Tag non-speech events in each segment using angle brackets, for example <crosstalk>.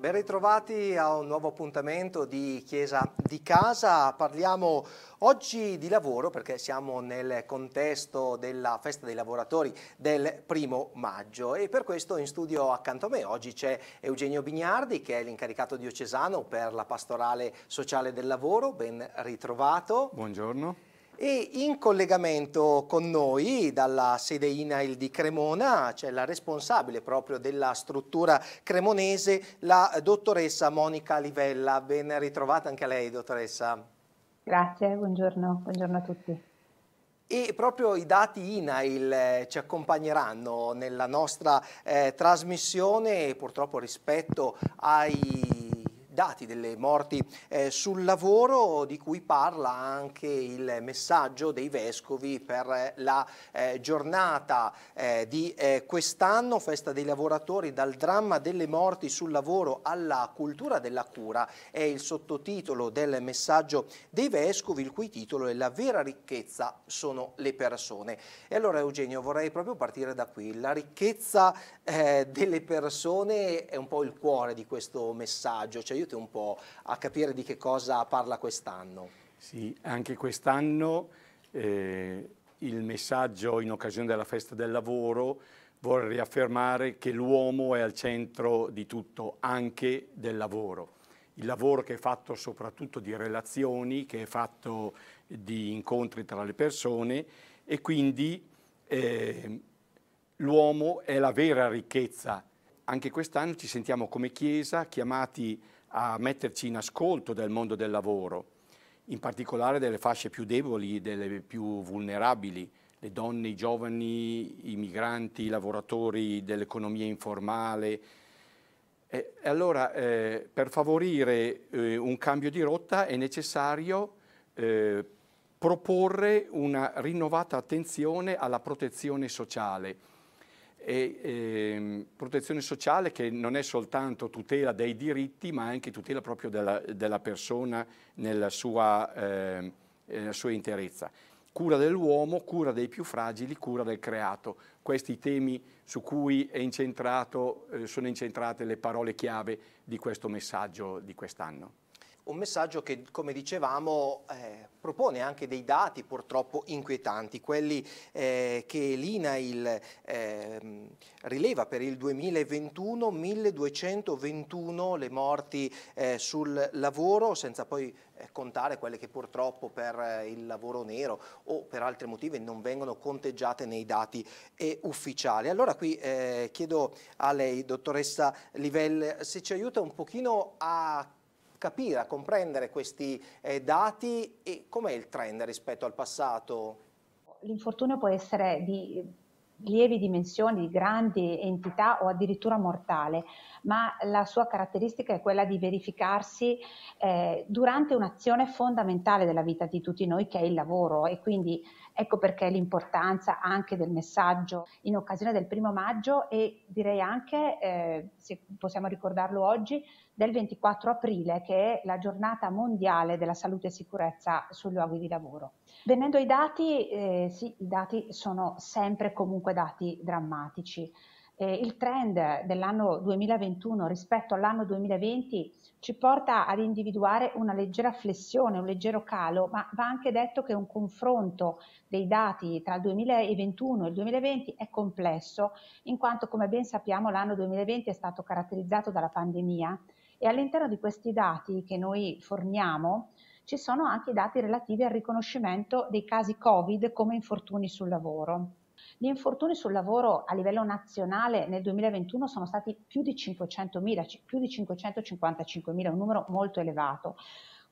Ben ritrovati a un nuovo appuntamento di Chiesa di Casa. Parliamo oggi di lavoro perché siamo nel contesto della festa dei lavoratori del primo maggio e per questo in studio accanto a me oggi c'è Eugenio Bignardi che è l'incaricato diocesano per la pastorale sociale del lavoro. Ben ritrovato. Buongiorno. E in collegamento con noi dalla sede INAIL di Cremona c'è la responsabile proprio della struttura cremonese, la dottoressa Monica Livella. Ben ritrovata anche a lei, dottoressa. Grazie, buongiorno, buongiorno a tutti. E proprio i dati INAIL eh, ci accompagneranno nella nostra eh, trasmissione, purtroppo rispetto ai dati delle morti eh, sul lavoro di cui parla anche il messaggio dei vescovi per eh, la eh, giornata eh, di eh, quest'anno, festa dei lavoratori dal dramma delle morti sul lavoro alla cultura della cura è il sottotitolo del messaggio dei vescovi il cui titolo è la vera ricchezza sono le persone. E allora Eugenio vorrei proprio partire da qui, la ricchezza eh, delle persone è un po' il cuore di questo messaggio, cioè io riuscite un po' a capire di che cosa parla quest'anno? Sì, anche quest'anno eh, il messaggio in occasione della festa del lavoro vuole riaffermare che l'uomo è al centro di tutto, anche del lavoro. Il lavoro che è fatto soprattutto di relazioni, che è fatto di incontri tra le persone e quindi eh, l'uomo è la vera ricchezza. Anche quest'anno ci sentiamo come Chiesa chiamati a metterci in ascolto del mondo del lavoro, in particolare delle fasce più deboli, delle più vulnerabili, le donne, i giovani, i migranti, i lavoratori dell'economia informale. E allora eh, per favorire eh, un cambio di rotta è necessario eh, proporre una rinnovata attenzione alla protezione sociale e eh, protezione sociale che non è soltanto tutela dei diritti ma anche tutela proprio della, della persona nella sua, ehm, eh, nella sua interezza. Cura dell'uomo, cura dei più fragili, cura del creato. Questi i temi su cui incentrato, eh, sono incentrate le parole chiave di questo messaggio di quest'anno un messaggio che, come dicevamo, eh, propone anche dei dati purtroppo inquietanti, quelli eh, che l'INAIL eh, rileva per il 2021, 1221 le morti eh, sul lavoro, senza poi eh, contare quelle che purtroppo per eh, il lavoro nero o per altri motivi non vengono conteggiate nei dati ufficiali. Allora qui chiedo a lei, dottoressa Livelle, se ci aiuta un pochino a capire, a comprendere questi eh, dati e com'è il trend rispetto al passato? L'infortunio può essere di lievi dimensioni, grandi entità o addirittura mortale, ma la sua caratteristica è quella di verificarsi eh, durante un'azione fondamentale della vita di tutti noi che è il lavoro e quindi ecco perché l'importanza anche del messaggio in occasione del primo maggio e direi anche, eh, se possiamo ricordarlo oggi, del 24 aprile che è la giornata mondiale della salute e sicurezza sui luoghi di lavoro. Venendo ai dati, eh, sì, i dati sono sempre comunque dati drammatici. Eh, il trend dell'anno 2021 rispetto all'anno 2020 ci porta ad individuare una leggera flessione, un leggero calo, ma va anche detto che un confronto dei dati tra il 2021 e il 2020 è complesso, in quanto come ben sappiamo l'anno 2020 è stato caratterizzato dalla pandemia e all'interno di questi dati che noi forniamo ci sono anche i dati relativi al riconoscimento dei casi Covid come infortuni sul lavoro. Gli infortuni sul lavoro a livello nazionale nel 2021 sono stati più di 500.000, più di 555.000, un numero molto elevato,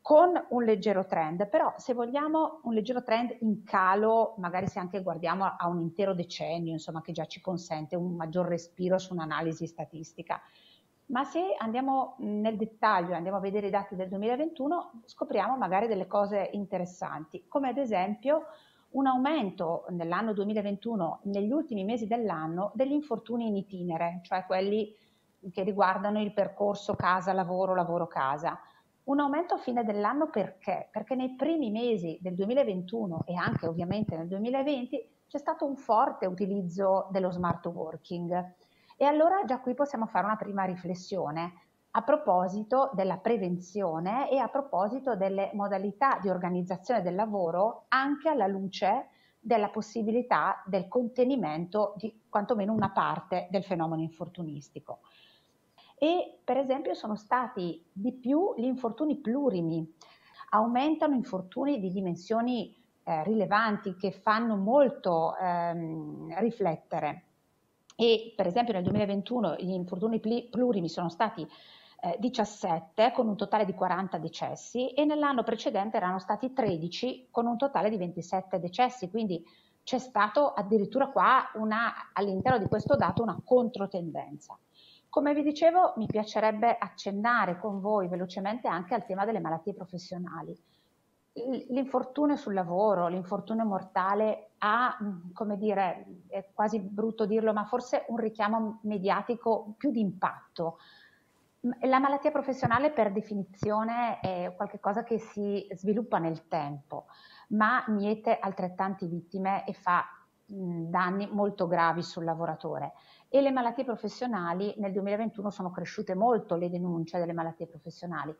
con un leggero trend, però se vogliamo un leggero trend in calo, magari se anche guardiamo a un intero decennio, insomma, che già ci consente un maggior respiro su un'analisi statistica. Ma se andiamo nel dettaglio, andiamo a vedere i dati del 2021, scopriamo magari delle cose interessanti, come ad esempio un aumento nell'anno 2021, negli ultimi mesi dell'anno, degli infortuni in itinere, cioè quelli che riguardano il percorso casa-lavoro, lavoro-casa. Un aumento a fine dell'anno perché? Perché nei primi mesi del 2021 e anche ovviamente nel 2020 c'è stato un forte utilizzo dello smart working e allora già qui possiamo fare una prima riflessione a proposito della prevenzione e a proposito delle modalità di organizzazione del lavoro anche alla luce della possibilità del contenimento di quantomeno una parte del fenomeno infortunistico. E per esempio sono stati di più gli infortuni plurimi, aumentano infortuni di dimensioni eh, rilevanti che fanno molto ehm, riflettere e per esempio nel 2021 gli infortuni plurimi sono stati 17 eh, con un totale di 40 decessi e nell'anno precedente erano stati 13 con un totale di 27 decessi, quindi c'è stato addirittura qua una, all'interno di questo dato una controtendenza. Come vi dicevo, mi piacerebbe accennare con voi velocemente anche al tema delle malattie professionali l'infortunio sul lavoro, l'infortunio mortale ha, come dire, è quasi brutto dirlo, ma forse un richiamo mediatico più di impatto. La malattia professionale per definizione è qualcosa che si sviluppa nel tempo, ma miete altrettanti vittime e fa danni molto gravi sul lavoratore e le malattie professionali nel 2021 sono cresciute molto le denunce delle malattie professionali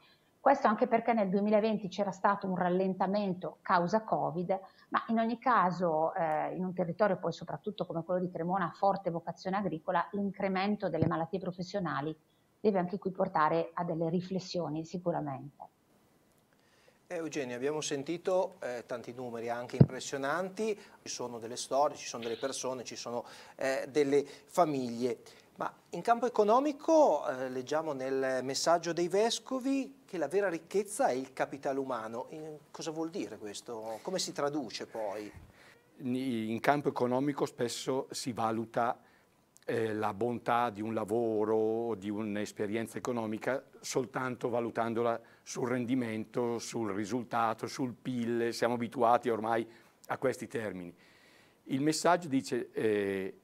questo anche perché nel 2020 c'era stato un rallentamento causa Covid, ma in ogni caso eh, in un territorio poi soprattutto come quello di Cremona a forte vocazione agricola, l'incremento delle malattie professionali deve anche qui portare a delle riflessioni sicuramente. Eh, Eugenia, abbiamo sentito eh, tanti numeri anche impressionanti, ci sono delle storie, ci sono delle persone, ci sono eh, delle famiglie. Ma in campo economico eh, leggiamo nel messaggio dei Vescovi che la vera ricchezza è il capitale umano. In, cosa vuol dire questo? Come si traduce poi? In campo economico spesso si valuta eh, la bontà di un lavoro, di un'esperienza economica, soltanto valutandola sul rendimento, sul risultato, sul PIL. Siamo abituati ormai a questi termini. Il messaggio dice eh,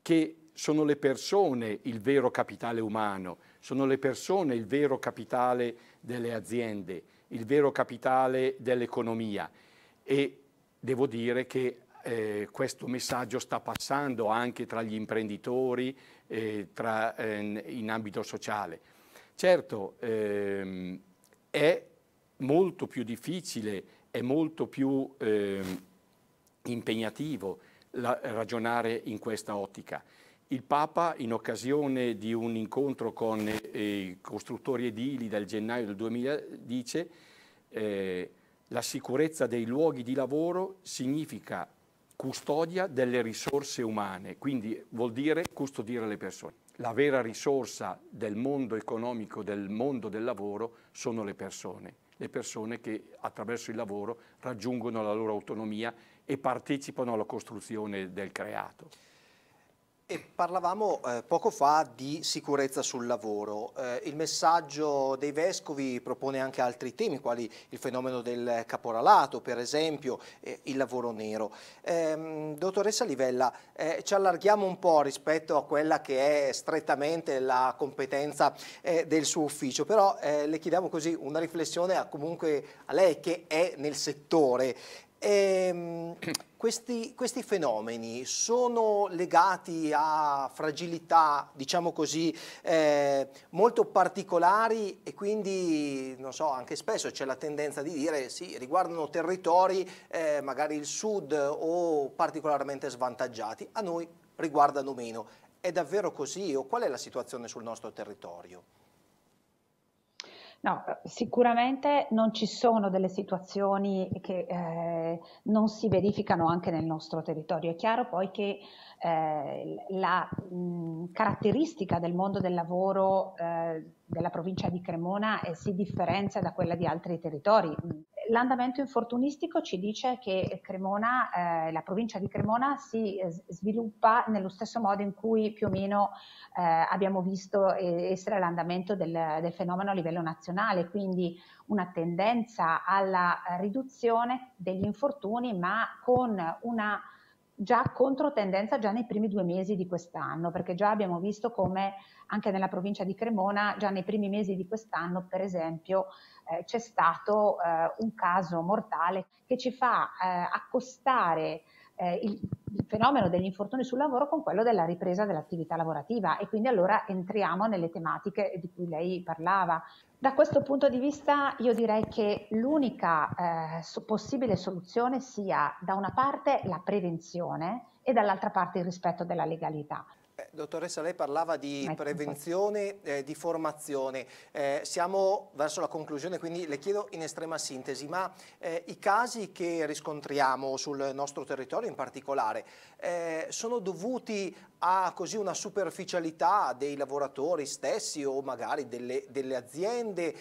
che sono le persone il vero capitale umano, sono le persone il vero capitale delle aziende, il vero capitale dell'economia e devo dire che eh, questo messaggio sta passando anche tra gli imprenditori, eh, tra, eh, in ambito sociale. Certo, ehm, è molto più difficile, è molto più ehm, impegnativo la, ragionare in questa ottica. Il Papa, in occasione di un incontro con i eh, costruttori edili del gennaio del 2000, 2010, eh, la sicurezza dei luoghi di lavoro significa custodia delle risorse umane, quindi vuol dire custodire le persone. La vera risorsa del mondo economico, del mondo del lavoro, sono le persone. Le persone che attraverso il lavoro raggiungono la loro autonomia e partecipano alla costruzione del creato. E parlavamo eh, poco fa di sicurezza sul lavoro. Eh, il messaggio dei vescovi propone anche altri temi, quali il fenomeno del caporalato, per esempio, eh, il lavoro nero. Ehm, dottoressa Livella, eh, ci allarghiamo un po' rispetto a quella che è strettamente la competenza eh, del suo ufficio, però eh, le chiediamo così una riflessione a, comunque a lei che è nel settore. Ehm, questi, questi, fenomeni sono legati a fragilità, diciamo così, eh, molto particolari e quindi, non so, anche spesso c'è la tendenza di dire sì, riguardano territori, eh, magari il sud o particolarmente svantaggiati, a noi riguardano meno. È davvero così o qual è la situazione sul nostro territorio? No, sicuramente non ci sono delle situazioni che eh, non si verificano anche nel nostro territorio. È chiaro poi che eh, la mh, caratteristica del mondo del lavoro eh, della provincia di Cremona si differenzia da quella di altri territori l'andamento infortunistico ci dice che Cremona, eh, la provincia di Cremona si eh, sviluppa nello stesso modo in cui più o meno eh, abbiamo visto essere l'andamento del, del, fenomeno a livello nazionale, quindi una tendenza alla riduzione degli infortuni ma con una già contro tendenza già nei primi due mesi di quest'anno, perché già abbiamo visto come anche nella provincia di Cremona, già nei primi mesi di quest'anno, per esempio, eh, c'è stato eh, un caso mortale che ci fa eh, accostare eh, il, il, fenomeno degli infortuni sul lavoro con quello della ripresa dell'attività lavorativa e quindi allora entriamo nelle tematiche di cui lei parlava. Da questo punto di vista io direi che l'unica eh, possibile soluzione sia da una parte la prevenzione e dall'altra parte il rispetto della legalità. Eh, dottoressa, lei parlava di ecco, prevenzione, eh, di formazione. Eh, siamo verso la conclusione, quindi le chiedo in estrema sintesi, ma eh, i casi che riscontriamo sul nostro territorio in particolare eh, sono dovuti a così una superficialità dei lavoratori stessi o magari delle, delle aziende,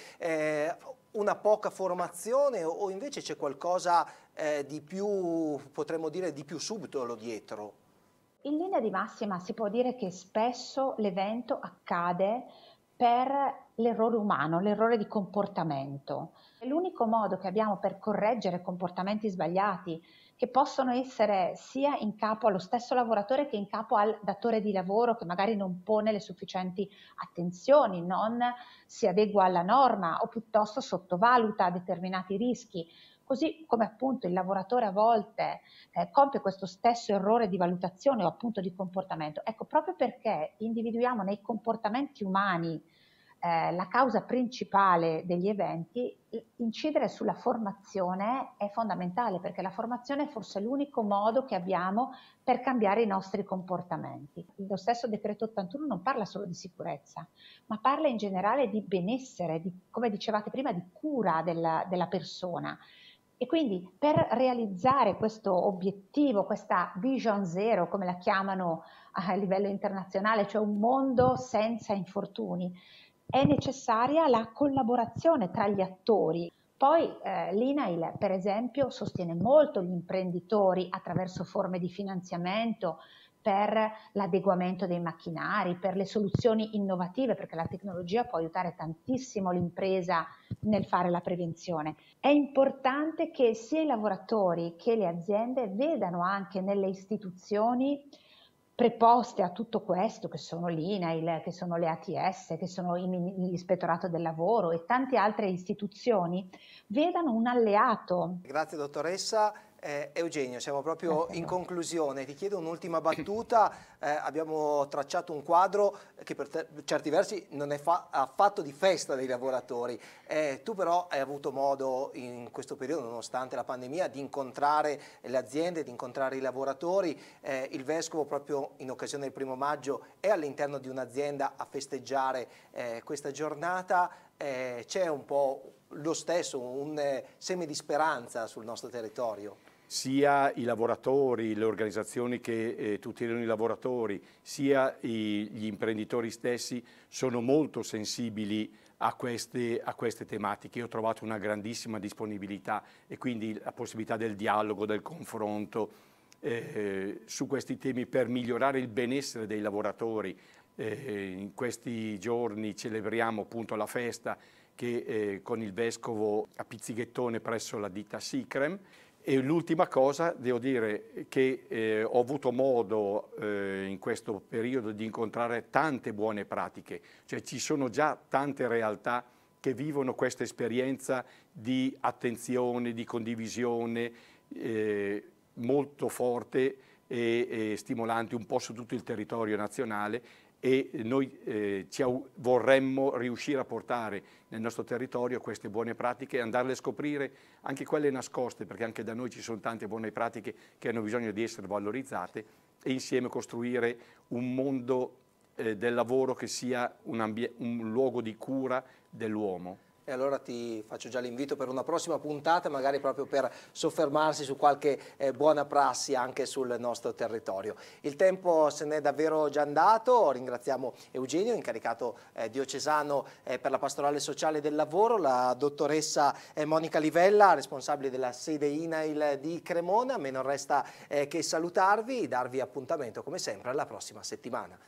una poca formazione o invece c'è qualcosa di più, potremmo dire, di più subito subdolo dietro? in linea di massima si può dire che spesso l'evento accade per l'errore umano, l'errore di comportamento. L'unico modo che abbiamo per correggere comportamenti sbagliati, che possono essere sia in capo allo stesso lavoratore che in capo al datore di lavoro che magari non pone le sufficienti attenzioni, non si adegua alla norma o piuttosto sottovaluta determinati rischi, così come appunto il lavoratore a volte eh, compie questo stesso errore di valutazione o appunto di comportamento. Ecco, proprio perché individuiamo nei comportamenti umani eh, la causa principale degli eventi, incidere sulla formazione è fondamentale perché la formazione è forse l'unico modo che abbiamo per cambiare i nostri comportamenti. Lo stesso decreto 81 non parla solo di sicurezza, ma parla in generale di benessere, di, come dicevate prima, di cura della, della persona. E quindi per realizzare questo obiettivo, questa vision zero, come la chiamano a livello internazionale, cioè un mondo senza infortuni, è necessaria la collaborazione tra gli attori. Poi eh, l'INAIL, per esempio, sostiene molto gli imprenditori attraverso forme di finanziamento, per l'adeguamento dei macchinari, per le soluzioni innovative, perché la tecnologia può aiutare tantissimo l'impresa nel fare la prevenzione. È importante che sia i lavoratori che le aziende vedano anche nelle istituzioni preposte a tutto questo, che sono l'INAIL, che sono le ATS, che sono l'Ispettorato del Lavoro e tante altre istituzioni, vedano un alleato. Grazie dottoressa. Eh, Eugenio, siamo proprio ecco. in conclusione, ti chiedo un'ultima battuta, <clears throat> eh, abbiamo tracciato un quadro che per, te, per certi versi non è affatto di festa dei lavoratori, eh, tu però hai avuto modo in questo periodo, nonostante la pandemia, di incontrare le aziende, di incontrare i lavoratori, eh, il Vescovo proprio in occasione del primo maggio è all'interno di un'azienda a festeggiare eh, questa giornata, eh, c'è un po' lo stesso, un eh, seme di speranza sul nostro territorio? Sia i lavoratori, le organizzazioni che eh, tutelano i lavoratori, sia i, gli imprenditori stessi sono molto sensibili a queste, a queste, tematiche. Io ho trovato una grandissima disponibilità e quindi la possibilità del dialogo, del confronto eh, su questi temi per migliorare il benessere dei lavoratori. Eh, in questi giorni celebriamo appunto la festa che eh, con il vescovo a Pizzighettone presso la ditta Sicrem. E l'ultima cosa, devo dire che eh, ho avuto modo eh, in questo periodo di incontrare tante buone pratiche, cioè ci sono già tante realtà che vivono questa esperienza di attenzione, di condivisione eh, molto forte e, e stimolante un po' su tutto il territorio nazionale e noi eh, vorremmo riuscire a portare nel nostro territorio queste buone pratiche e andarle a scoprire anche quelle nascoste, perché anche da noi ci sono tante buone pratiche che hanno bisogno di essere valorizzate e insieme costruire un mondo eh, del lavoro che sia un, un luogo di cura dell'uomo e allora ti faccio già l'invito per una prossima puntata, magari proprio per soffermarsi su qualche eh, buona prassi anche sul nostro territorio. Il tempo se n'è davvero già andato, ringraziamo Eugenio, incaricato eh, diocesano eh, per la pastorale sociale del lavoro, la dottoressa eh, Monica Livella, responsabile della sede INAIL di Cremona, a me non resta eh, che salutarvi e darvi appuntamento come sempre alla prossima settimana.